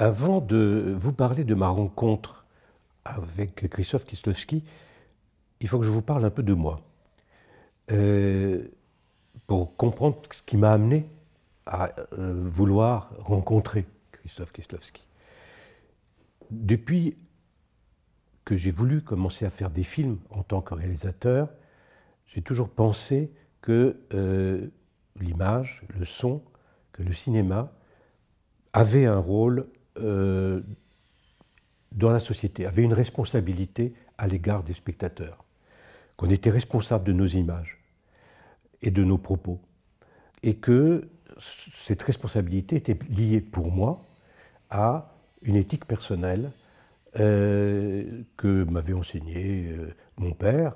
Avant de vous parler de ma rencontre avec Christophe Kislowski, il faut que je vous parle un peu de moi. Euh, pour comprendre ce qui m'a amené à euh, vouloir rencontrer Christophe Kislowski. Depuis que j'ai voulu commencer à faire des films en tant que réalisateur, j'ai toujours pensé que euh, l'image, le son, que le cinéma avait un rôle euh, dans la société, avait une responsabilité à l'égard des spectateurs, qu'on était responsable de nos images et de nos propos, et que cette responsabilité était liée pour moi à une éthique personnelle euh, que m'avait enseigné euh, mon père,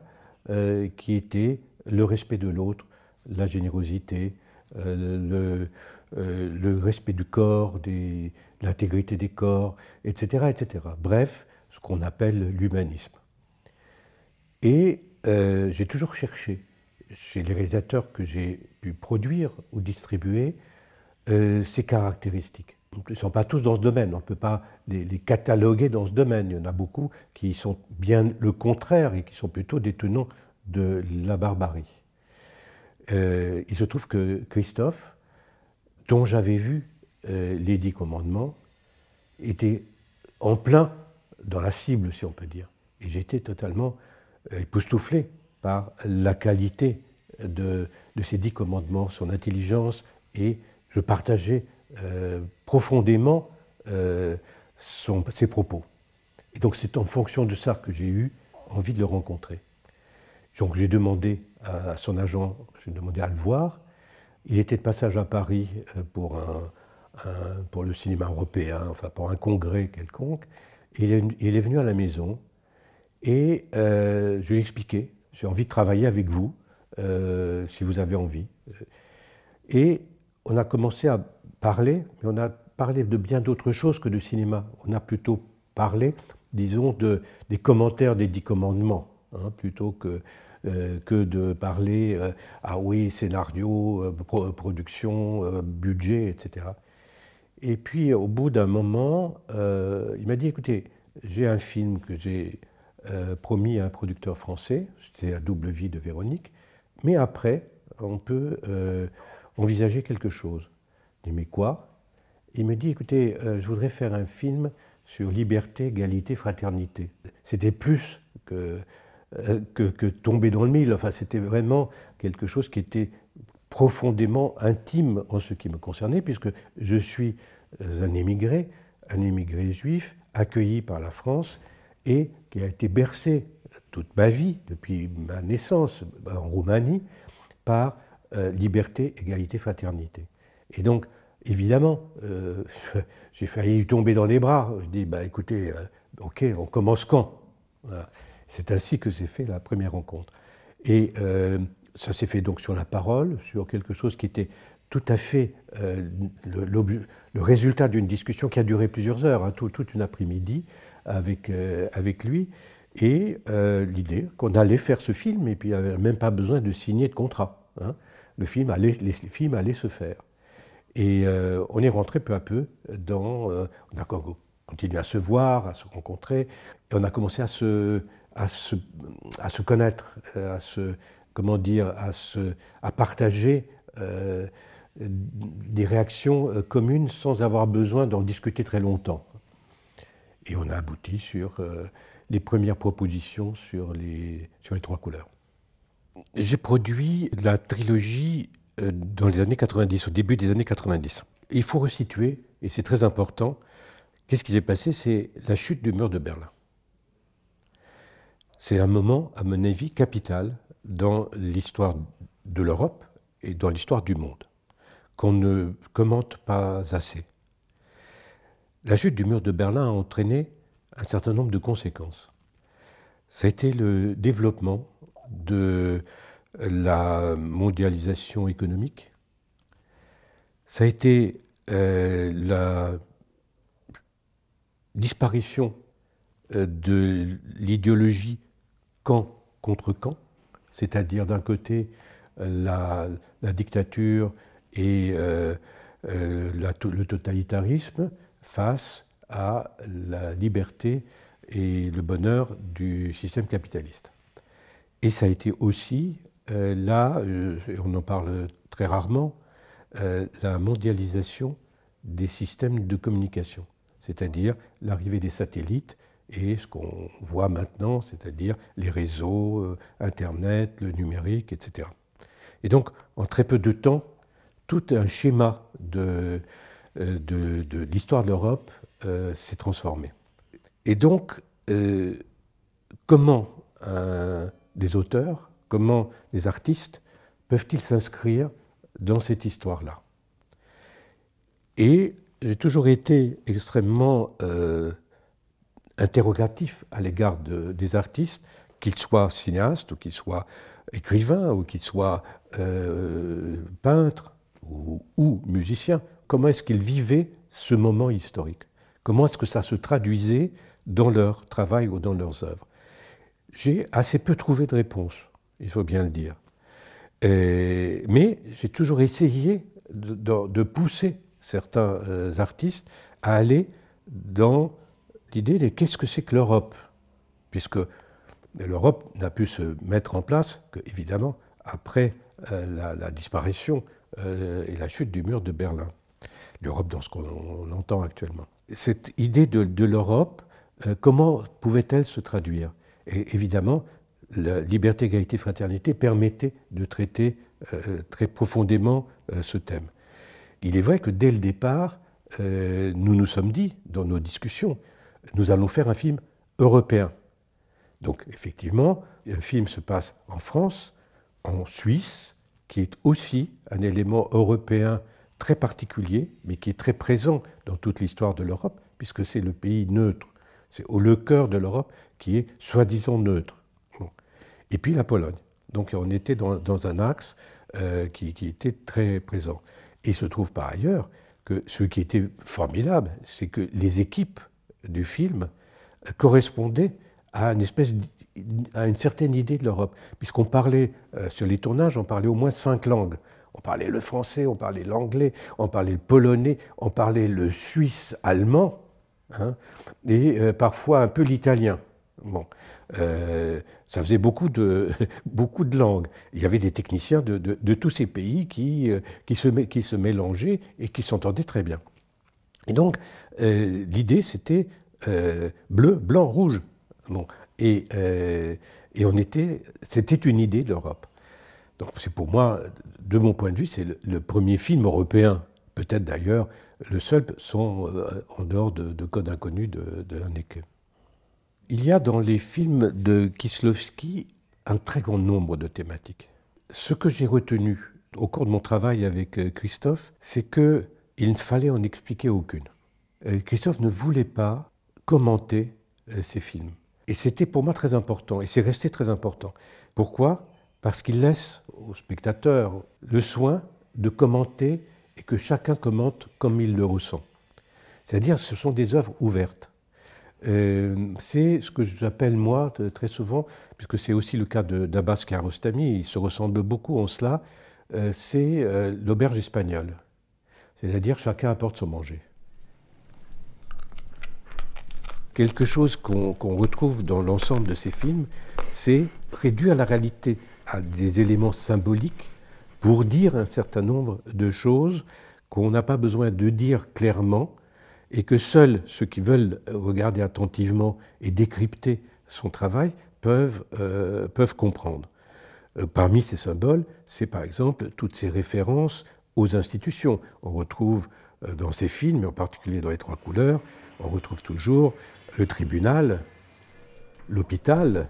qui était le respect de l'autre, la générosité, le, euh, le respect du corps, l'intégrité des corps, etc., etc. Bref, ce qu'on appelle l'humanisme. Et euh, j'ai toujours cherché, chez les réalisateurs que j'ai pu produire ou distribuer, euh, ces caractéristiques. Ils ne sont pas tous dans ce domaine, on ne peut pas les, cataloguer dans ce domaine. Il y en a beaucoup qui sont bien le contraire et qui sont plutôt des tenants de la barbarie. il se trouve que Christophe, dont j'avais vu euh, les dix commandements, était en plein dans la cible, si on peut dire. Et j'étais totalement euh, époustouflé par la qualité de, ces dix commandements, son intelligence, et je partageais euh, profondément ses propos. Et donc c'est en fonction de ça que j'ai eu envie de le rencontrer. Donc j'ai demandé à, à son agent, j'ai demandé à le voir, il était de passage à Paris euh, pour, un, pour le cinéma européen, enfin pour un congrès quelconque. Il est, il est venu à la maison et euh, je lui ai expliqué j'ai envie de travailler avec vous, euh, si vous avez envie. Et on a commencé à parler, mais on a parlé de bien d'autres choses que de cinéma. On a plutôt parlé, disons, de, des commentaires des dix commandements, hein, plutôt que euh, que de parler euh, ah oui, scénario, euh, production, budget, etc. Et puis au bout d'un moment, il m'a dit écoutez, j'ai un film que j'ai promis à un producteur français, c'était La double vie de Véronique, mais après, on peut envisager quelque chose. Je mais quoi Il me dit écoutez, je voudrais faire un film sur liberté, égalité, fraternité. C'était plus que euh, que, tomber dans le mille. Enfin, c'était vraiment quelque chose qui était profondément intime en ce qui me concernait, puisque je suis un émigré, un émigré juif, accueilli par la France et qui a été bercé toute ma vie, depuis ma naissance bah, en Roumanie, par euh, liberté, égalité, fraternité. Et donc, évidemment, euh, j'ai failli tomber dans les bras. Je dis, bah, écoutez, ok, on commence quand c'est ainsi que s'est fait la première rencontre. Et euh, ça s'est fait donc sur la parole, sur quelque chose qui était tout à fait euh, le, résultat d'une discussion qui a duré plusieurs heures, hein, tout, toute une après-midi avec, euh, avec lui. Et l'idée qu'on allait faire ce film, et puis il avait même pas besoin de signer de contrat. Hein. Le film allait, les films allaient se faire. Et on est rentré peu à peu dans. on a continué à se voir, à se rencontrer, et on a commencé à se, à se, à se connaître, euh, à se, comment dire, à, se, à partager euh, des réactions euh, communes sans avoir besoin d'en discuter très longtemps. Et on a abouti sur les premières propositions sur les, sur les trois couleurs. J'ai produit la trilogie dans les années 90, au début des années 90. Il faut resituer, et c'est très important, qu'est-ce qui s'est passé C'est la chute du mur de Berlin. C'est un moment, à mon avis, capital dans l'histoire de l'Europe et dans l'histoire du monde, qu'on ne commente pas assez. La chute du mur de Berlin a entraîné un certain nombre de conséquences. Ça a été le développement de la mondialisation économique. Ça a été euh, la disparition euh, de l'idéologie camp contre camp, c'est-à-dire d'un côté euh, la, dictature et euh, euh, le totalitarisme face à la liberté et le bonheur du système capitaliste. Et ça a été aussi, là, on en parle très rarement, la mondialisation des systèmes de communication, c'est-à-dire l'arrivée des satellites, et ce qu'on voit maintenant, c'est-à-dire les réseaux, euh, Internet, le numérique, etc. Et donc, en très peu de temps, tout un schéma de, euh, de, l'histoire de l'Europe euh, s'est transformé. Et donc, comment des auteurs, comment des artistes peuvent-ils s'inscrire dans cette histoire-là Et j'ai toujours été extrêmement interrogatif à l'égard des artistes, qu'ils soient cinéastes ou qu'ils soient écrivains ou qu'ils soient euh, peintres ou, musiciens. Comment est-ce qu'ils vivaient ce moment historique Comment est-ce que ça se traduisait dans leur travail ou dans leurs œuvres J'ai assez peu trouvé de réponse, il faut bien le dire. mais j'ai toujours essayé de, pousser certains euh, artistes à aller dans idée de qu'est-ce que c'est que l'Europe Puisque l'Europe n'a pu se mettre en place, que, évidemment, après euh, la, disparition euh, et la chute du mur de Berlin. L'Europe dans ce qu'on entend actuellement. Cette idée de, l'Europe, euh, comment pouvait-elle se traduire Et évidemment, la liberté, égalité, fraternité permettait de traiter très profondément ce thème. Il est vrai que dès le départ, nous nous sommes dit, dans nos discussions, nous allons faire un film européen. Donc effectivement, un film se passe en France, en Suisse, qui est aussi un élément européen très particulier, mais qui est très présent dans toute l'histoire de l'Europe, puisque c'est le pays neutre. C'est le cœur de l'Europe qui est soi-disant neutre. Et puis la Pologne. Donc on était dans, un axe euh, qui, qui, était très présent. Et il se trouve par ailleurs que ce qui était formidable, c'est que les équipes du film euh, correspondait à une certaine idée de l'Europe, puisqu'on parlait euh, sur les tournages, on parlait au moins cinq langues. On parlait le français, on parlait l'anglais, on parlait le polonais, on parlait le suisse allemand, hein, et euh, parfois un peu l'italien. Bon, ça faisait beaucoup de, langues. Il y avait des techniciens de, tous ces pays qui se mélangeaient et qui s'entendaient très bien. Et donc, euh, l'idée, c'était euh, bleu, blanc, rouge. Bon. Et, euh, et on était, c'était une idée de l'Europe. Donc, c'est pour moi, de mon point de vue, c'est le, premier film européen, peut-être d'ailleurs le seul, sont en dehors de, Code inconnu de, de Il y a dans les films de Kislovski un très grand nombre de thématiques. Ce que j'ai retenu au cours de mon travail avec Christophe, c'est que il ne fallait en expliquer aucune. Euh, Christophe ne voulait pas commenter euh, ses films. Et c'était pour moi très important, et c'est resté très important. Pourquoi Parce qu'il laisse aux spectateurs le soin de commenter et que chacun commente comme il le ressent. C'est-à-dire, ce sont des œuvres ouvertes. Euh, c'est ce que j'appelle moi très souvent, puisque c'est aussi le cas d'Abbas Karostami, ils se ressemblent beaucoup en cela, c'est l'auberge espagnole. C'est-à-dire chacun apporte son manger. Quelque chose qu'on retrouve dans l'ensemble de ces films, c'est réduire la réalité à des éléments symboliques pour dire un certain nombre de choses qu'on n'a pas besoin de dire clairement et que seuls ceux qui veulent regarder attentivement et décrypter son travail peuvent, euh, peuvent comprendre. Euh, parmi ces symboles, c'est par exemple toutes ces références aux institutions. On retrouve euh, dans ces films, en particulier dans Les Trois Couleurs, on retrouve toujours le tribunal, l'hôpital,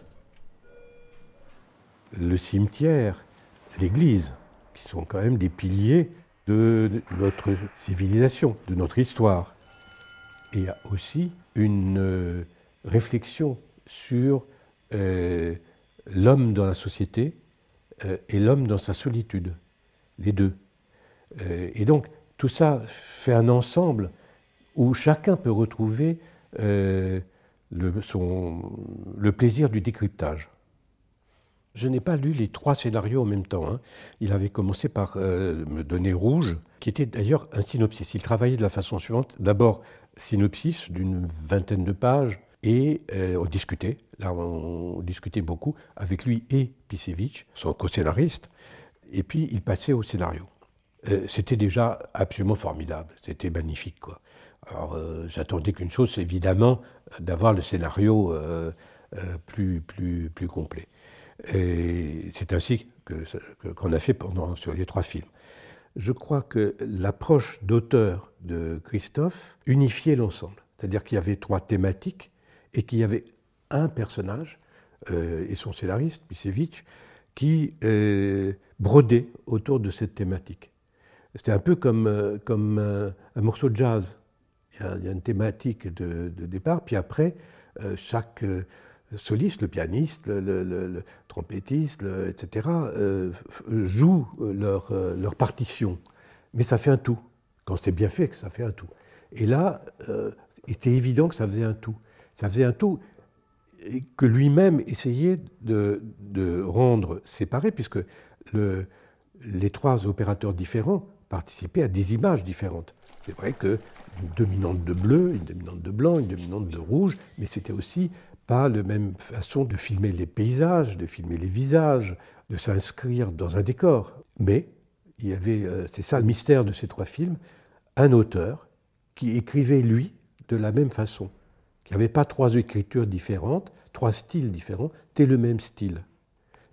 le cimetière, l'église, qui sont quand même des piliers de notre civilisation, de notre histoire. Et il y a aussi une euh, réflexion sur euh, l'homme dans la société et l'homme dans sa solitude, les deux. Euh, et donc, tout ça fait un ensemble où chacun peut retrouver euh, le, plaisir du décryptage. Je n'ai pas lu les trois scénarios en même temps. Hein. Il avait commencé par euh, me donner Rouge, qui était d'ailleurs un synopsis. Il travaillait de la façon suivante. D'abord, synopsis d'une vingtaine de pages, et on discutait. Là, on, discutait beaucoup avec lui et Pisevich, son co-scénariste. Et puis, il passait au scénario. Euh, c'était déjà absolument formidable. C'était magnifique, quoi. Alors, euh, j'attendais qu'une chose, évidemment, d'avoir le scénario euh, plus, plus, plus complet. Et c'est ainsi qu'on que, a fait pendant, sur les trois films. Je crois que l'approche d'auteur de Christophe unifiait l'ensemble. C'est-à-dire qu'il y avait trois thématiques et qu'il y avait un personnage et son scénariste, Pisevitch, qui brodait autour de cette thématique. C'était un peu comme, euh, comme euh, un, morceau de jazz. Il y a, une thématique de, départ, puis après, euh, chaque soliste, le pianiste, le, trompettiste, etc., joue leur, partition. Mais ça fait un tout. Quand c'est bien fait, ça fait un tout. Et là, il était évident que ça faisait un tout. Ça faisait un tout que lui-même essayait de, rendre séparé, puisque le, les trois opérateurs différents participer à des images différentes. C'est vrai que dominante de bleu, une dominante de blanc, une dominante de rouge, mais c'était aussi pas la même façon de filmer les paysages, de filmer les visages, de s'inscrire dans un décor. Mais il y avait, euh, c'est ça le mystère de ces trois films, un auteur qui écrivait lui de la même façon, qui n'avait pas trois écritures différentes, trois styles différents, c'était le même style.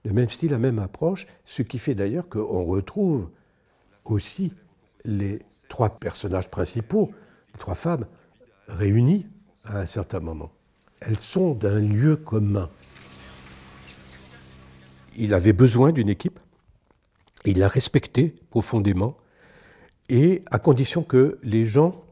Le même style, la même approche, ce qui fait d'ailleurs qu'on retrouve aussi les trois personnages principaux, les trois femmes, réunies à un certain moment. Elles sont d'un lieu commun. Il avait besoin d'une équipe, il l'a respectait profondément, et à condition que les gens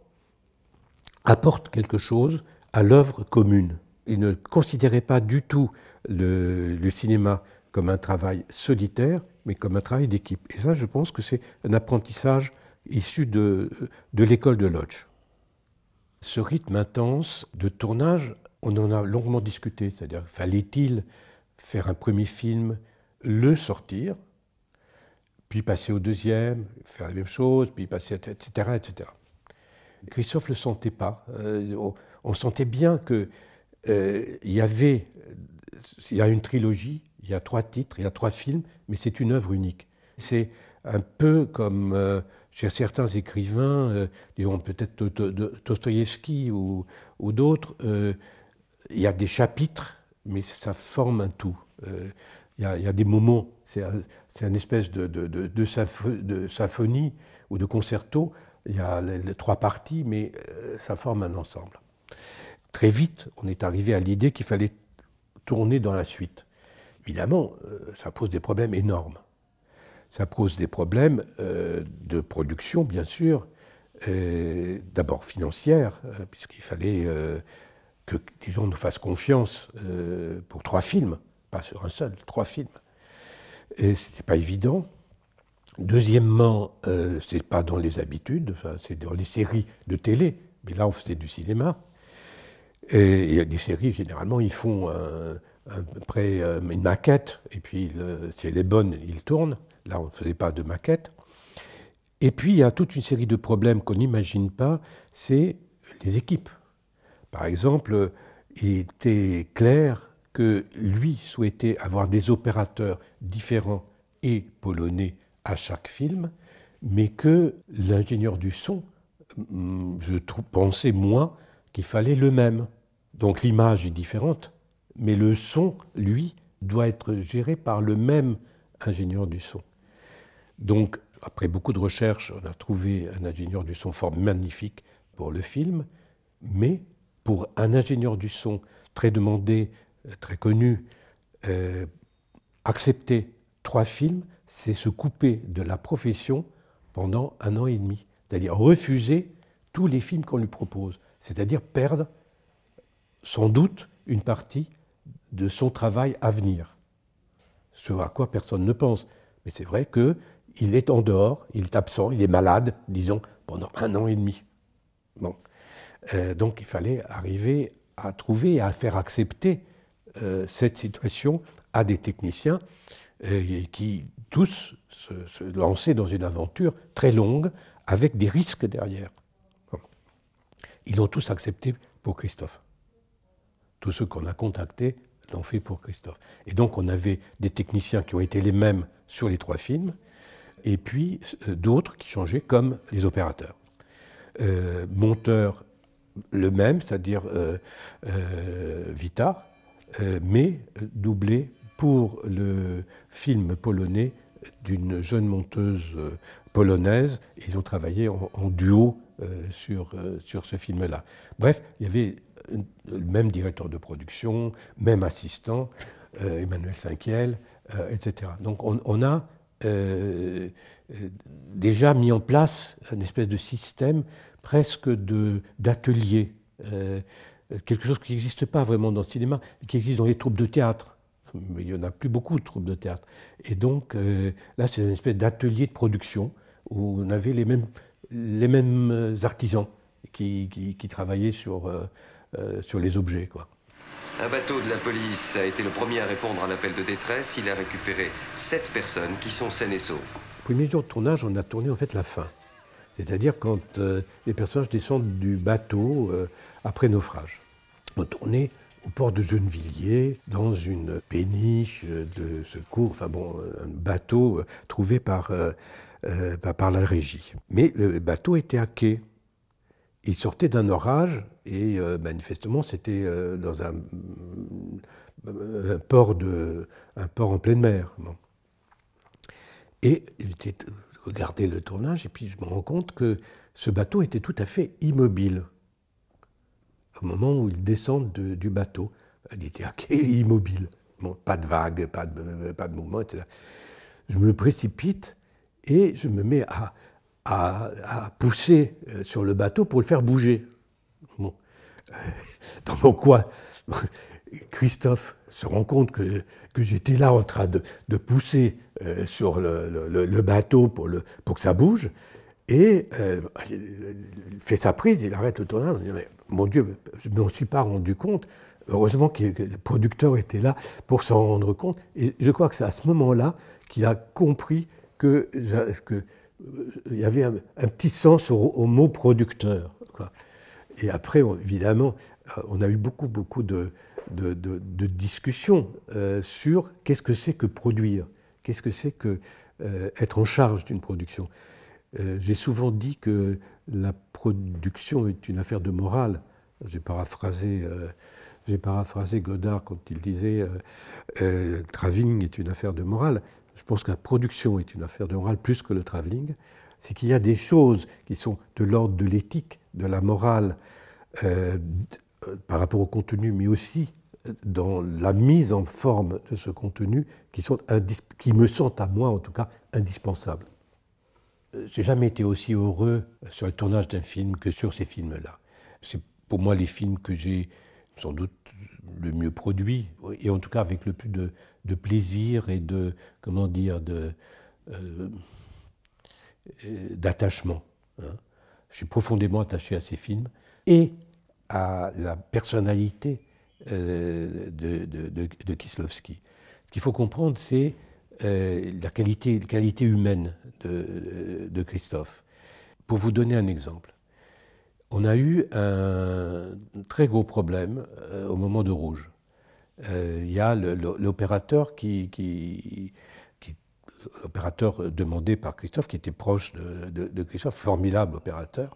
apportent quelque chose à l'œuvre commune. Il ne considérait pas du tout le cinéma comme un travail solitaire, mais comme un travail d'équipe. Et ça, je pense que c'est un apprentissage issu de, de l'école de Lodge. Ce rythme intense de tournage, on en a longuement discuté, c'est-à-dire fallait-il faire un premier film, le sortir, puis passer au deuxième, faire la même chose, puis passer, etc. etc. Christophe ne le sentait pas. Euh, on, sentait bien qu'il euh, y avait, il y a une trilogie, il y a trois titres, il y a trois films, mais c'est une œuvre unique. C'est un peu comme euh, chez certains écrivains, euh, disons peut-être tostoïevski ou, ou d'autres, euh, il y a des chapitres, mais ça forme un tout. Il y, a, des moments, c'est un, une espèce de, de, de, symphonie ou de concerto, il y a les trois parties, mais ça forme un ensemble. Très vite, on est arrivé à l'idée qu'il fallait tourner dans la suite évidemment, euh, ça pose des problèmes énormes. Ça pose des problèmes euh, de production, bien sûr, euh, d'abord financière, puisqu'il fallait que, disons, nous fasse confiance pour trois films, pas sur un seul, trois films. Et ce n'était pas évident. Deuxièmement, ce n'est pas dans les habitudes, c'est dans les séries de télé, mais là on faisait du cinéma. Et, et les séries, généralement, ils font un, après, euh, une maquette, et puis si elle est bonne, il tourne. Là, on ne faisait pas de maquette. Et puis, il y a toute une série de problèmes qu'on n'imagine pas, c'est les équipes. Par exemple, il était clair que lui souhaitait avoir des opérateurs différents et polonais à chaque film, mais que l'ingénieur du son, hum, je pensais moins qu'il fallait le même. Donc l'image est différente, mais le son, lui, doit être géré par le même ingénieur du son. Donc, après beaucoup de recherches, on a trouvé un ingénieur du son fort magnifique pour le film, mais pour un ingénieur du son très demandé, euh, très connu, euh, accepter trois films, c'est se couper de la profession pendant un an et demi, c'est-à-dire refuser tous les films qu'on lui propose, c'est-à-dire perdre sans doute une partie de son travail à venir, ce à quoi personne ne pense. Mais c'est vrai qu'il est en dehors, il est absent, il est malade, disons, pendant un an et demi. Bon. Euh, donc il fallait arriver à trouver à faire accepter euh, cette situation à des techniciens euh, qui tous se, lancer lançaient dans une aventure très longue avec des risques derrière. Ils l'ont tous accepté pour Christophe. Tous ceux qu'on a contactés l'ont fait pour Christophe. Et donc on avait des techniciens qui ont été les mêmes sur les trois films, et puis euh, d'autres qui changeaient comme les opérateurs. Euh, monteur le même, c'est-à-dire euh, Vita, mais doublé pour le film polonais d'une jeune monteuse polonaise. Ils ont travaillé en, duo sur, sur ce film-là. Bref, il y avait euh, même directeur de production, même assistant, euh, Emmanuel Finkiel, euh, etc. Donc on, a déjà mis en place une espèce de système presque d'atelier, quelque chose qui n'existe pas vraiment dans le cinéma, qui existe dans les troupes de théâtre. Mais il n'y en a plus beaucoup de troupes de théâtre. Et donc là, c'est une espèce d'atelier de production où on avait les mêmes, les mêmes artisans qui, qui travaillaient sur euh, sur les objets. Quoi. Un bateau de la police a été le premier à répondre à l'appel de détresse. Il a récupéré sept personnes qui sont saines et sauves. Premier jour de tournage, on a tourné en fait la fin. C'est-à-dire quand euh, les personnages descendent du bateau euh, après naufrage. On tournait au port de Gennevilliers, dans une péniche de secours, enfin bon, un bateau trouvé par, par la régie. Mais le bateau était à quai il sortait d'un orage et euh, manifestement c'était euh, dans euh, un, port de, un port en pleine mer. Et j'ai regardé le tournage et puis je me rends compte que ce bateau était tout à fait immobile au moment où il descend du bateau. Il était immobile, pas de vagues, pas de, pas de mouvement, etc. Je me précipite et je me mets à à, pousser euh, sur le bateau pour le faire bouger. Dans mon coin, Christophe se rend compte que, j'étais là en train de, pousser euh, sur le, bateau pour, le, pour que ça bouge. Et il euh, fait sa prise, il arrête le tournage. Il dit, mon Dieu, je ne m'en suis pas rendu compte. Heureusement que le producteur était là pour s'en rendre compte. Et je crois que c'est à ce moment-là qu'il a compris que, que euh, il y avait un, petit sens au, mot producteur. Et après, évidemment, euh, on a eu beaucoup, beaucoup de, de, discussions euh, sur qu'est-ce que c'est que produire, qu'est-ce que c'est que être en charge d'une production. J'ai souvent dit que la production est une affaire de morale. J'ai paraphrasé, paraphrasé Godard quand il disait Traving est une affaire de morale je pense que la production est une affaire de morale plus que le travelling, c'est qu'il y a des choses qui sont de l'ordre de l'éthique, de la morale, euh, par rapport au contenu, mais aussi euh, dans la mise en forme de ce contenu, qui, sont qui me sont à moi en tout cas indispensables. Euh, j'ai jamais été aussi heureux sur le tournage d'un film que sur ces films-là. C'est pour moi les films que j'ai sans doute le mieux produit, et en tout cas avec le plus de, de plaisir et de, comment dire, de, euh, d'attachement. Hein. Je suis profondément attaché à ces films et à la personnalité euh, de, de, Ce qu'il faut comprendre, c'est euh, la, qualité, qualité humaine de, Christophe. Pour vous donner un exemple, on a eu un très gros problème au moment de Rouge. Euh, il y a l'opérateur qui, l'opérateur demandé par Christophe, qui était proche de, Christophe, formidable opérateur,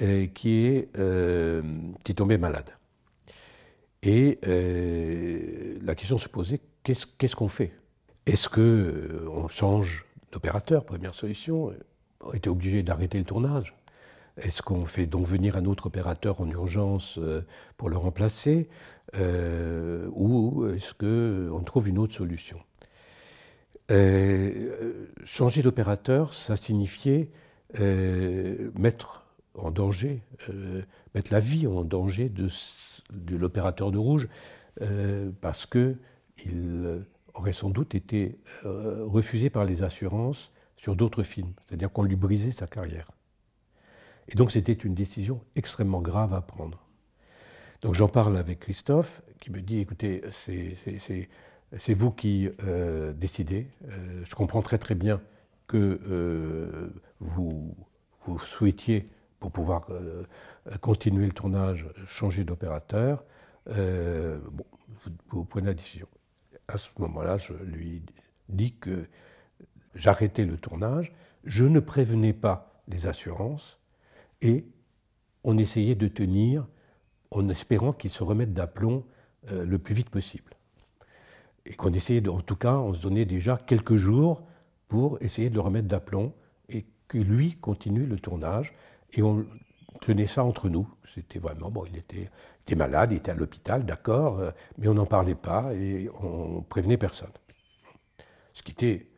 euh, qui, est, euh, qui tombé malade. Et la question se posait qu'est-ce qu'on fait Est-ce qu'on change d'opérateur Première solution. On était obligé d'arrêter le tournage. Est-ce qu'on fait donc venir un autre opérateur en urgence euh, pour le remplacer euh, Ou est-ce qu'on trouve une autre solution euh, Changer d'opérateur, ça signifiait mettre en danger, mettre la vie en danger de, de l'opérateur de rouge, parce qu'il aurait sans doute été refusé par les assurances sur d'autres films, c'est-à-dire qu'on lui brisait sa carrière. Et donc c'était une décision extrêmement grave à prendre. Donc j'en parle avec Christophe, qui me dit, écoutez, c'est vous qui euh, décidez. Euh, je comprends très très bien que euh, vous, vous souhaitiez, pour pouvoir continuer le tournage, changer d'opérateur. bon, vous, prenez la décision. À ce moment-là, je lui dis que j'arrêtais le tournage. Je ne prévenais pas les assurances et on essayait de tenir en espérant qu'il se remette d'aplomb euh, le plus vite possible. Et qu'on essayait, en tout cas, on se donnait déjà quelques jours pour essayer de le remettre d'aplomb et que lui continue le tournage. Et on tenait ça entre nous. C'était vraiment, bon, il était, il était malade, il était à l'hôpital, d'accord, euh, mais on n'en parlait pas et on prévenait personne. Ce qui était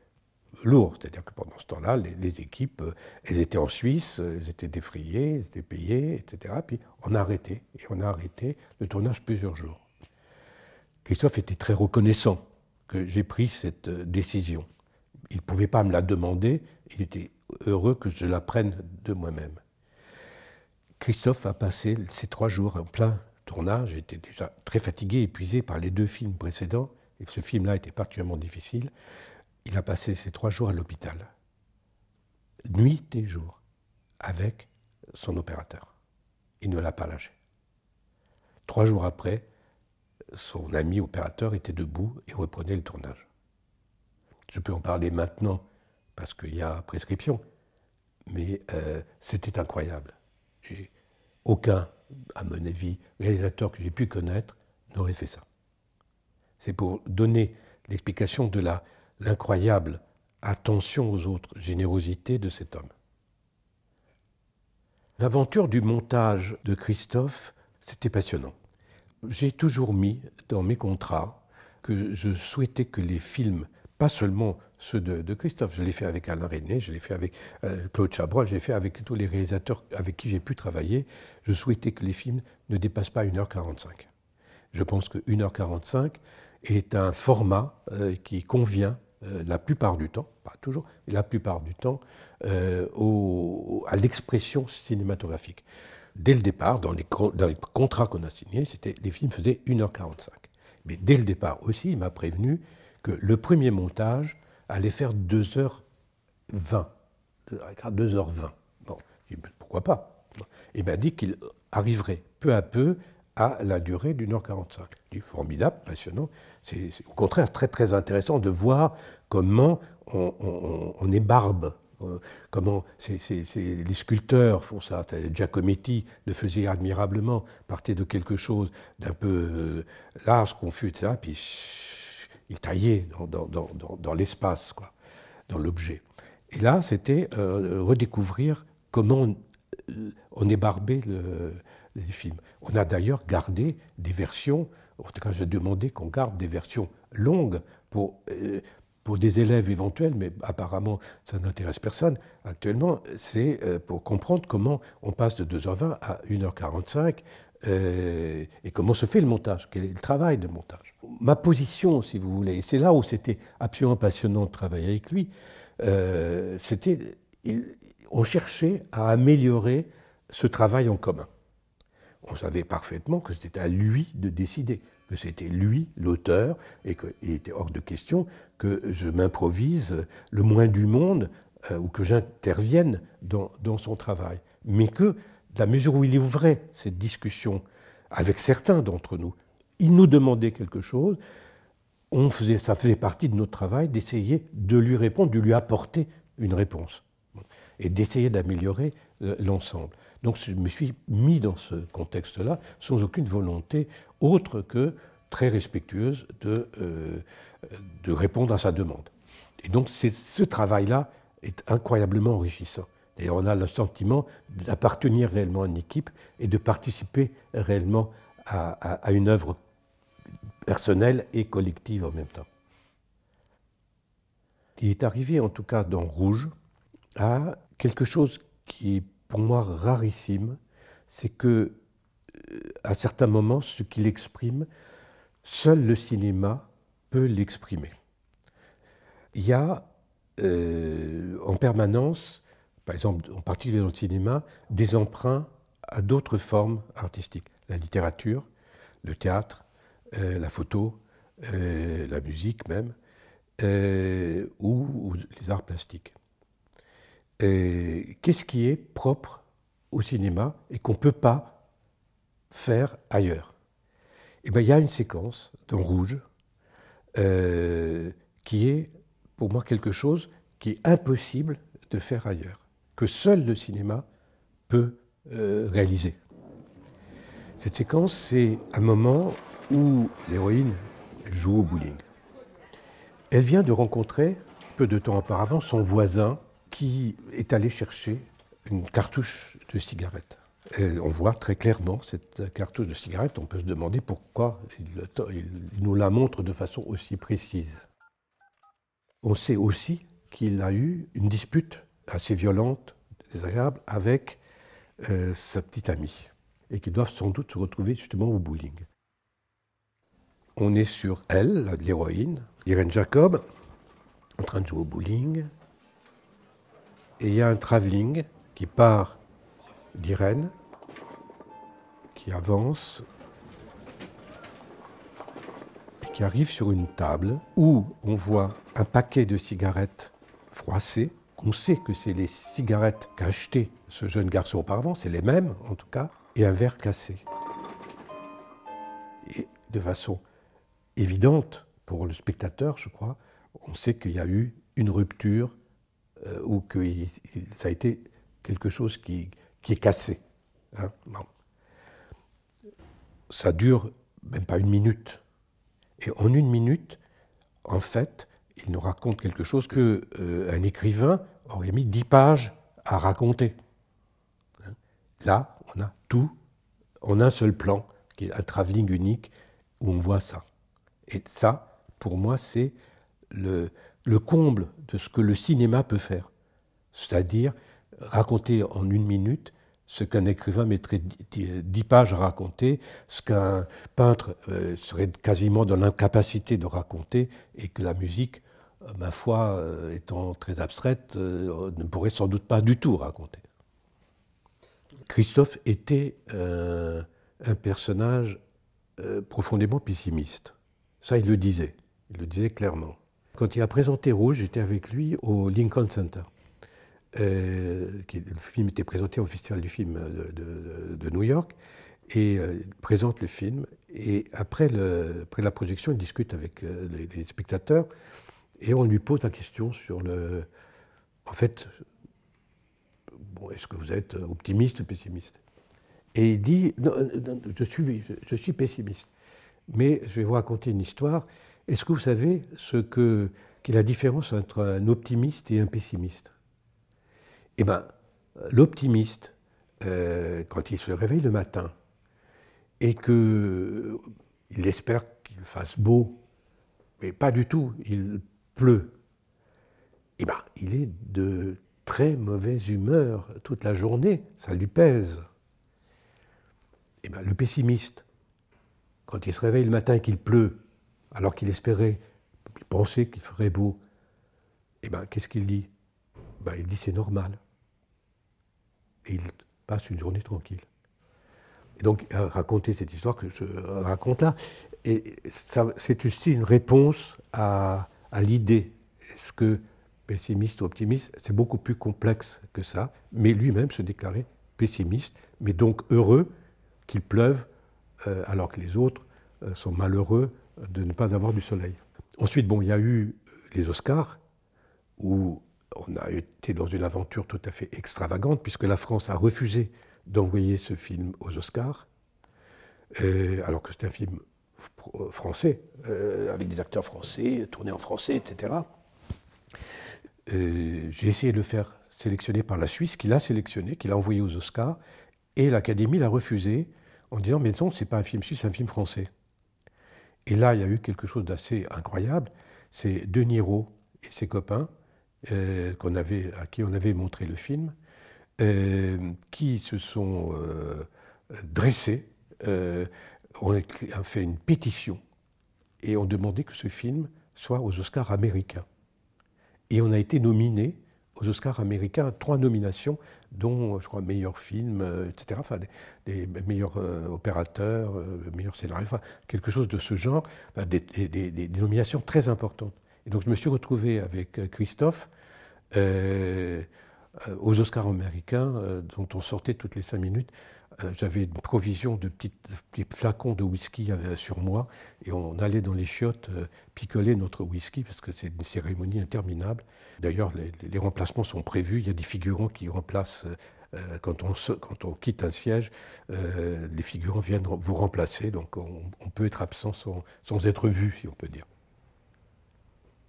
lourd. C'est-à-dire que pendant ce temps-là, les, équipes, euh, elles étaient en Suisse, euh, elles étaient défrayées, elles étaient payées, etc. Puis on a arrêté, et on a arrêté le tournage plusieurs jours. Christophe était très reconnaissant que j'ai pris cette euh, décision. Il ne pouvait pas me la demander, il était heureux que je la prenne de moi-même. Christophe a passé ces trois jours en plein tournage, était déjà très fatigué, épuisé par les deux films précédents, et ce film-là était particulièrement difficile il a passé ses trois jours à l'hôpital, nuit et jour, avec son opérateur. Il ne l'a pas lâché. Trois jours après, son ami opérateur était debout et reprenait le tournage. Je peux en parler maintenant parce qu'il y a prescription, mais euh, c'était incroyable. Aucun, à mon avis, réalisateur que j'ai pu connaître n'aurait fait ça. C'est pour donner l'explication de la, l'incroyable attention aux autres, générosité de cet homme. L'aventure du montage de Christophe, c'était passionnant. J'ai toujours mis dans mes contrats que je souhaitais que les films, pas seulement ceux de, Christophe, je l'ai fait avec Alain René, je l'ai fait avec euh, Claude Chabrol, je l'ai fait avec tous les réalisateurs avec qui j'ai pu travailler, je souhaitais que les films ne dépassent pas 1h45. Je pense que 1h45 est un format euh, qui convient euh, la plupart du temps, pas toujours, mais la plupart du temps, euh, à l'expression cinématographique. Dès le départ, dans les, dans les contrats qu'on a signés, les films faisaient 1h45. Mais dès le départ aussi, il m'a prévenu que le premier montage allait faire 2h20. 2h20. Bon, pourquoi pas Il m'a dit qu'il arriverait peu à peu à la durée d'une heure 45. C'est formidable, passionnant. C'est au contraire très très intéressant de voir comment on, ébarbe. Euh, comment c'est les sculpteurs font ça. Giacometti le faisait admirablement, partait de quelque chose d'un peu euh, large, confus, etc. Puis il taillait dans, l'espace, quoi, dans l'objet. Et là, c'était euh, redécouvrir comment on, on ébarbait le, on a d'ailleurs gardé des versions, en tout cas je demandais qu'on garde des versions longues pour, euh, pour des élèves éventuels, mais apparemment ça n'intéresse personne actuellement, c'est euh, pour comprendre comment on passe de 2h20 à 1h45 euh, et comment se fait le montage, quel est le travail de montage. Ma position, si vous voulez, et c'est là où c'était absolument passionnant de travailler avec lui, c'était on cherchait à améliorer ce travail en commun on savait parfaitement que c'était à lui de décider, que c'était lui l'auteur, et qu'il était hors de question que je m'improvise le moins du monde euh, ou que j'intervienne dans, son travail. Mais que, de la mesure où il ouvrait cette discussion avec certains d'entre nous, il nous demandait quelque chose, on faisait, ça faisait partie de notre travail d'essayer de lui répondre, de lui apporter une réponse, et d'essayer d'améliorer euh, l'ensemble. Donc je me suis mis dans ce contexte-là sans aucune volonté autre que très respectueuse de, euh, de répondre à sa demande. Et donc ce travail-là est incroyablement enrichissant. D'ailleurs, on a le sentiment d'appartenir réellement à une équipe et de participer réellement à, à une œuvre personnelle et collective en même temps. Il est arrivé, en tout cas dans Rouge, à quelque chose qui est pour moi rarissime, c'est que, euh, à certains moments, ce qu'il exprime, seul le cinéma peut l'exprimer. Il y a euh, en permanence, par exemple, en particulier dans le cinéma, des emprunts à d'autres formes artistiques. La littérature, le théâtre, euh, la photo, la musique même, ou les arts plastiques. Euh, qu'est-ce qui est propre au cinéma et qu'on ne peut pas faire ailleurs Eh ben, il y a une séquence dans Rouge euh, qui est, pour moi, quelque chose qui est impossible de faire ailleurs, que seul le cinéma peut euh, réaliser. Cette séquence, c'est un moment où l'héroïne joue au bowling. Elle vient de rencontrer, peu de temps auparavant, son voisin qui est allé chercher une cartouche de cigarette. on voit très clairement cette cartouche de cigarette. On peut se demander pourquoi il, nous la montre de façon aussi précise. On sait aussi qu'il a eu une dispute assez violente, désagréable, avec euh, sa petite amie, et qu'ils doivent sans doute se retrouver justement au bowling. On est sur elle, l'héroïne, Irène Jacob, en train de jouer au bowling. Et il y a un travelling qui part d'Irène, qui avance, et qui arrive sur une table où on voit un paquet de cigarettes froissées. qu'on sait que c'est les cigarettes qu'a acheté ce jeune garçon auparavant, c'est les mêmes en tout cas, et un verre cassé. Et de façon évidente pour le spectateur, je crois, on sait qu'il y a eu une rupture euh, ou que ça a été quelque chose qui, qui est cassé. Hein Ça dure même pas une minute. Et en une minute, en fait, il nous raconte quelque chose que euh, un écrivain aurait mis dix pages à raconter. Hein. Là, on a tout en un seul plan, qui est un travelling unique, où on voit ça. Et ça, pour moi, c'est le, le comble de ce que le cinéma peut faire, c'est-à-dire raconter en une minute ce qu'un écrivain mettrait dix pages à raconter, ce qu'un peintre euh, serait quasiment dans l'incapacité de raconter, et que la musique, euh, ma foi, euh, étant très abstraite, ne pourrait sans doute pas du tout raconter. Christophe était un personnage profondément pessimiste. Ça, il le disait, il le disait clairement quand il a présenté Rouge, j'étais avec lui au Lincoln Center. Euh, le film était présenté au Festival du film de, New York. Et euh, il présente le film. Et après, la projection, il discute avec euh, les, spectateurs. Et on lui pose la question sur le. En fait, bon, est-ce que vous êtes optimiste ou pessimiste Et il dit je, suis, je suis pessimiste. Mais je vais vous raconter une histoire. Est-ce que vous savez ce que, la différence entre un optimiste et un pessimiste Eh bien, l'optimiste, euh, quand il se réveille le matin et qu'il espère qu'il fasse beau, mais pas du tout, il pleut, eh bien, il est de très mauvaise humeur toute la journée, ça lui pèse. Eh bien, le pessimiste, quand il se réveille le matin qu'il pleut, alors qu'il espérait, il pensait qu'il ferait beau, eh bien, qu'est-ce qu'il dit ben, Il dit c'est normal. Et il passe une journée tranquille. Et donc, raconter cette histoire que je raconte là, et c'est aussi une réponse à, l'idée. Est-ce que pessimiste ou optimiste, c'est beaucoup plus complexe que ça, mais lui-même se déclarait pessimiste, mais donc heureux qu'il pleuve euh, alors que les autres euh, sont malheureux de ne pas avoir du soleil. Ensuite, bon, il y a eu les Oscars, où on a été dans une aventure tout à fait extravagante, puisque la France a refusé d'envoyer ce film aux Oscars, euh, alors que c'est un film euh, français, euh, avec des acteurs français, tourné en français, etc. J'ai essayé de le faire sélectionner par la Suisse, qui l'a sélectionné, qui l'a envoyé aux Oscars, et l'Académie l'a refusé en disant, mais non, n'est pas un film suisse, c'est un film français. Et là, il y a eu quelque chose d'assez incroyable. C'est De Niro et ses copains, euh, à qui on avait montré le film, euh, qui se sont euh, dressés, ont fait une pétition et ont demandé que ce film soit aux Oscars américains. Et on a été nominés aux Oscars américains, trois nominations, dont, euh, je crois, meilleurs films, euh, etc. des, meilleurs euh, opérateurs, meilleurs scénarios, enfin, quelque chose de ce genre, des, nominations très importantes. Et donc, je me suis retrouvé avec Christophe aux Oscars américains, dont on sortait toutes les cinq minutes, euh, j'avais une provision de petits, flacons de whisky euh, sur moi, et on allait dans les chiottes euh, picoler notre whisky, parce que c'est une cérémonie interminable. D'ailleurs, les, remplacements sont prévus, il y a des figurants qui remplacent. quand, on quand on quitte un siège, les figurants viennent vous remplacer, donc on, peut être absent sans, sans être vu, si on peut dire.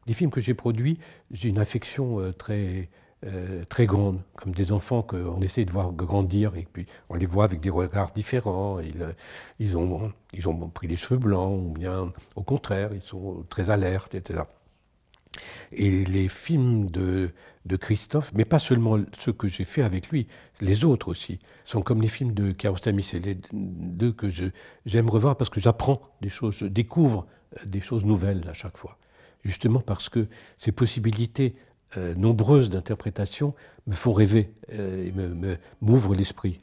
Les films que j'ai produits, j'ai une affection très euh, très grandes, comme des enfants qu'on essaie de voir grandir, et puis on les voit avec des regards différents. Euh, ils, ont, ils ont pris les cheveux blancs, ou bien au contraire, ils sont très alertes, etc. Et les films de, de Christophe, mais pas seulement ceux que j'ai fait avec lui, les autres aussi, sont comme les films de Kiarostami. C'est les deux que j'aime revoir parce que j'apprends des choses, je découvre des choses nouvelles à chaque fois. Justement parce que ces possibilités euh, nombreuses d'interprétations me font rêver euh, et me, m'ouvrent l'esprit.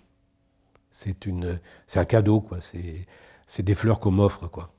C'est, une, c'est un cadeau, quoi. C'est, c'est des fleurs qu'on m'offre, quoi.